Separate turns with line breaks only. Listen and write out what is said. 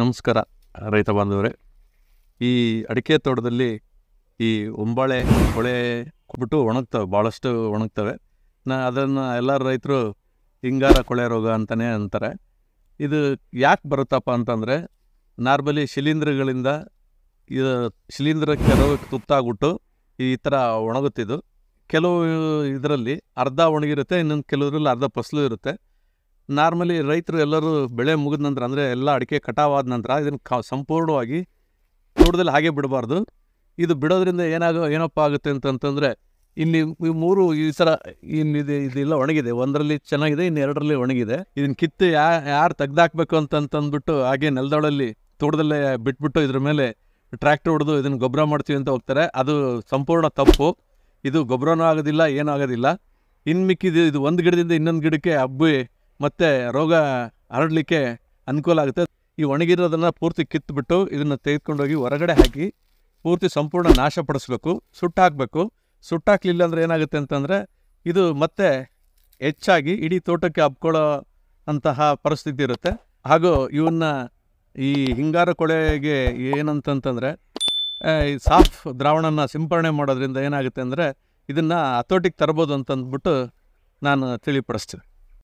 ನಮಸ್ಕಾರ ರೈತ ಬಾಂಧವ್ರೆ ಈ ಅಡಿಕೆ ತೋಟದಲ್ಲಿ ಈ ಉಂಬಾಳೆ ಹೊಳೆ ಕೊಟ್ಬಿಟ್ಟು ಒಣಗ್ತವೆ ಭಾಳಷ್ಟು ಒಣಗ್ತವೆ ನಾ ಅದನ್ನು ಎಲ್ಲ ರೈತರು ಹಿಂಗಾರ ಕೊಳೆ ರೋಗ ಅಂತಲೇ ಅಂತಾರೆ ಇದು ಯಾಕೆ ಬರುತ್ತಪ್ಪ ಅಂತಂದರೆ ನಾರ್ಮಲಿ ಶಿಲೀಂಧ್ರಗಳಿಂದ ಇದು ಶಿಲೀಂಧ್ರ ಕೆಲವು ತುತ್ತಾಗ್ಬಿಟ್ಟು ಈ ಥರ ಒಣಗುತ್ತಿದ್ದು ಕೆಲವು ಇದರಲ್ಲಿ ಅರ್ಧ ಒಣಗಿರುತ್ತೆ ಇನ್ನೊಂದು ಕೆಲವರಲ್ಲಿ ಅರ್ಧ ಫಸಲು ಇರುತ್ತೆ ನಾರ್ಮಲಿ ರೈತರು ಎಲ್ಲರೂ ಬೆಳೆ ಮುಗಿದ ನಂತರ ಅಂದರೆ ಎಲ್ಲ ಅಡಿಕೆ ಕಟಾವಾದ ನಂತರ ಇದನ್ನು ಕ ಸಂಪೂರ್ಣವಾಗಿ ತೋಟದಲ್ಲಿ ಹಾಗೆ ಬಿಡಬಾರ್ದು ಇದು ಬಿಡೋದ್ರಿಂದ ಏನಾಗೋ ಏನಪ್ಪ ಆಗುತ್ತೆ ಅಂತಂತಂದರೆ ಇಲ್ಲಿ ಈ ಮೂರು ಈ ಥರ ಇನ್ನಿದೆ ಇದೆಲ್ಲ ಒಣಗಿದೆ ಒಂದರಲ್ಲಿ ಚೆನ್ನಾಗಿದೆ ಇನ್ನು ಎರಡರಲ್ಲಿ ಒಣಗಿದೆ ಇದನ್ನು ಕಿತ್ತು ಯಾ ಯಾರು ತೆಗ್ದಾಕ್ಬೇಕು ಅಂತಂತಂದ್ಬಿಟ್ಟು ಹಾಗೆ ನೆಲದೊಳಲ್ಲಿ ತೋಟದಲ್ಲೇ ಬಿಟ್ಬಿಟ್ಟು ಇದ್ರ ಮೇಲೆ ಟ್ರ್ಯಾಕ್ಟರ್ ಹೊಡೆದು ಇದನ್ನು ಗೊಬ್ಬರ ಮಾಡ್ತೀವಿ ಅಂತ ಹೋಗ್ತಾರೆ ಅದು ಸಂಪೂರ್ಣ ತಪ್ಪು ಇದು ಗೊಬ್ಬರನೂ ಆಗೋದಿಲ್ಲ ಏನೂ ಆಗೋದಿಲ್ಲ ಇನ್ನು ಮಿಕ್ಕಿದು ಇದು ಒಂದು ಗಿಡದಿಂದ ಇನ್ನೊಂದು ಗಿಡಕ್ಕೆ ಹಬ್ಬಿ ಮತ್ತು ರೋಗ ಹರಡಲಿಕ್ಕೆ ಅನುಕೂಲ ಆಗುತ್ತೆ ಈ ಒಣಗಿರೋದನ್ನು ಪೂರ್ತಿ ಕಿತ್ತುಬಿಟ್ಟು ಇದನ್ನು ತೆಗೆದುಕೊಂಡೋಗಿ ಹೊರಗಡೆ ಹಾಕಿ ಪೂರ್ತಿ ಸಂಪೂರ್ಣ ನಾಶಪಡಿಸ್ಬೇಕು ಸುಟ್ಟಾಕಬೇಕು ಸುಟ್ಟಾಕಲಿಲ್ಲ ಅಂದರೆ ಏನಾಗುತ್ತೆ ಅಂತಂದರೆ ಇದು ಮತ್ತೆ ಹೆಚ್ಚಾಗಿ ಇಡೀ ತೋಟಕ್ಕೆ ಹಬ್ಕೊಳ್ಳೋ ಅಂತಹ ಪರಿಸ್ಥಿತಿ ಇರುತ್ತೆ ಹಾಗೂ ಇವನ್ನ ಈ ಹಿಂಗಾರ ಕೊಳೆಗೆ ಏನಂತಂತಂದರೆ ಈ ಸಾಫ್ ದ್ರಾವಣನ ಸಿಂಪರಣೆ ಮಾಡೋದ್ರಿಂದ ಏನಾಗುತ್ತೆ ಅಂದರೆ ಇದನ್ನು ಹತೋಟಿಗೆ ತರ್ಬೋದು ಅಂತಂದ್ಬಿಟ್ಟು ನಾನು ತಿಳಿಪಡಿಸ್ತೀನಿ